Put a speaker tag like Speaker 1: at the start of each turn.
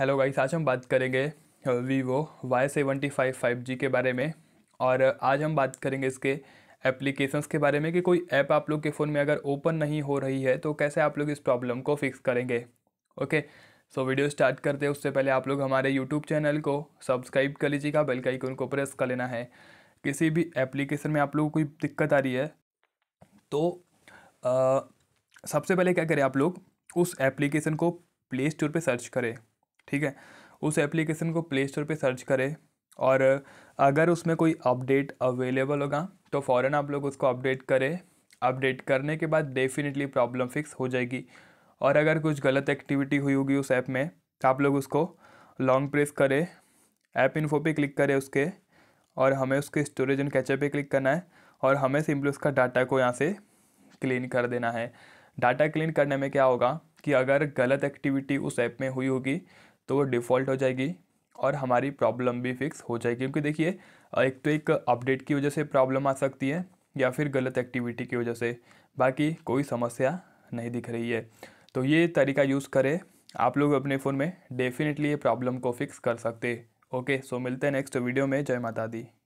Speaker 1: hello guys आज हम बात करेंगे Vivo Y seventy five five G के बारे में और आज हम बात करेंगे इसके एप्लीकेशंस के बारे में कि कोई ऐप आप लोग के फ़ोन में अगर ओपन नहीं हो रही है तो कैसे आप लोग इस प्रॉब्लम को फिक्स करेंगे ओके सो वीडियो स्टार्ट करते हैं उससे पहले आप लोग हमारे यूट्यूब चैनल को सब्सक्राइब कर लीजिएगा बेल का आइकन को प्रेस कर लेना है किसी भी एप्लीकेशन में आप लोग को कोई दिक्कत आ रही है तो आ, सबसे पहले क्या करें आप लोग उस एप्लीकेशन को प्ले स्टोर पर सर्च करें ठीक है उस एप्लीकेशन को प्ले स्टोर पर सर्च करें और अगर उसमें कोई अपडेट अवेलेबल होगा तो फ़ौर आप लोग उसको अपडेट करें अपडेट करने के बाद डेफिनेटली प्रॉब्लम फिक्स हो जाएगी और अगर कुछ गलत एक्टिविटी हुई होगी उस ऐप में तो आप लोग उसको लॉन्ग प्रेस करें ऐप इन्फो पे क्लिक करें उसके और हमें उसके स्टोरेज एंड कैचअप पे क्लिक करना है और हमें सिंपली उसका डाटा को यहाँ से क्लीन कर देना है डाटा क्लीन करने में क्या होगा कि अगर गलत एक्टिविटी उस ऐप में हुई होगी तो वो डिफ़ॉल्ट हो जाएगी और हमारी प्रॉब्लम भी फिक्स हो जाएगी क्योंकि देखिए एक तो एक अपडेट की वजह से प्रॉब्लम आ सकती है या फिर गलत एक्टिविटी की वजह से बाकी कोई समस्या नहीं दिख रही है तो ये तरीका यूज़ करें आप लोग अपने फ़ोन में डेफिनेटली ये प्रॉब्लम को फिक्स कर सकते ओके सो मिलते हैं नेक्स्ट वीडियो में जय माता दी